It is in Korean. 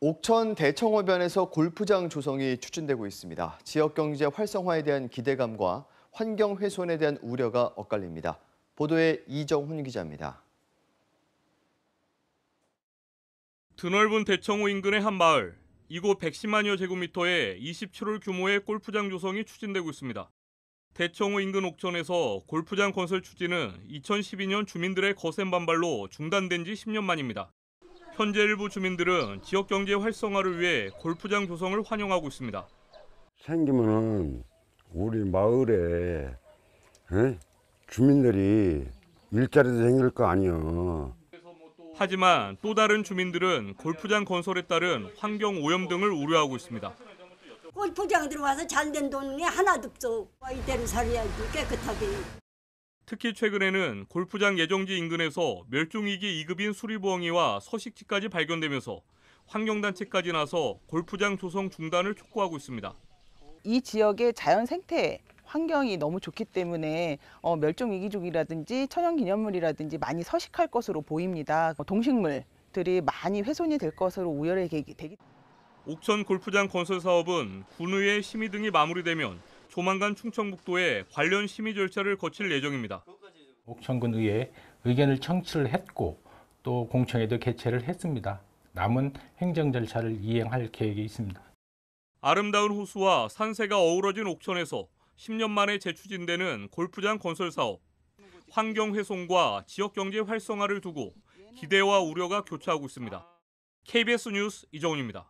옥천 대청호변에서 골프장 조성이 추진되고 있습니다. 지역 경제 활성화에 대한 기대감과 환경 훼손에 대한 우려가 엇갈립니다. 보도에 이정훈 기자입니다. 드넓은 대청호 인근의 한 마을. 이곳 110만여 제곱미터에 27홀 규모의 골프장 조성이 추진되고 있습니다. 대청호 인근 옥천에서 골프장 건설 추진은 2012년 주민들의 거센 반발로 중단된 지 10년 만입니다. 현재 일부 주민들은 지역 경제 활성화를 위해 골프장 조성을 환영하고 있습니다. 생기면은 우리 마을에 에? 주민들이 일자리도 생길 거 아니요. 하지만 또 다른 주민들은 골프장 건설에 따른 환경 오염 등을 우려하고 있습니다. 골프장 들어와서 잘된 돈이 하나도 없어. 이대로 살아야지 깨끗하게. 특히 최근에는 골프장 예정지 인근에서 멸종위기 2급인 수리부엉이와 서식지까지 발견되면서 환경단체까지 나서 골프장 조성 중단을 촉구하고 있습니다. 이 지역의 자연 생태 환경이 너무 좋기 때문에 어, 멸종 위기종이라든지 천연 기념물이라든지 많이 서식할 것으로 보입니다. 어, 동식물들이 많이 훼손이 될 것으로 우려 되기. 옥천 골프장 건설 사업은 군의회 심의 등이 마무리되면 조만간 충청북도에 관련 심의 절차를 거칠 예정입니다. 옥천군 의회 의견을 청취를 했고 또 공청회도 개최를 했습니다. 남은 행정 절차를 이행할 계획이 있습니다. 아름다운 호수와 산세가 어우러진 옥천에서 10년 만에 재추진되는 골프장 건설 사업, 환경 훼손과 지역 경제 활성화를 두고 기대와 우려가 교차하고 있습니다. KBS 뉴스 이정훈입니다.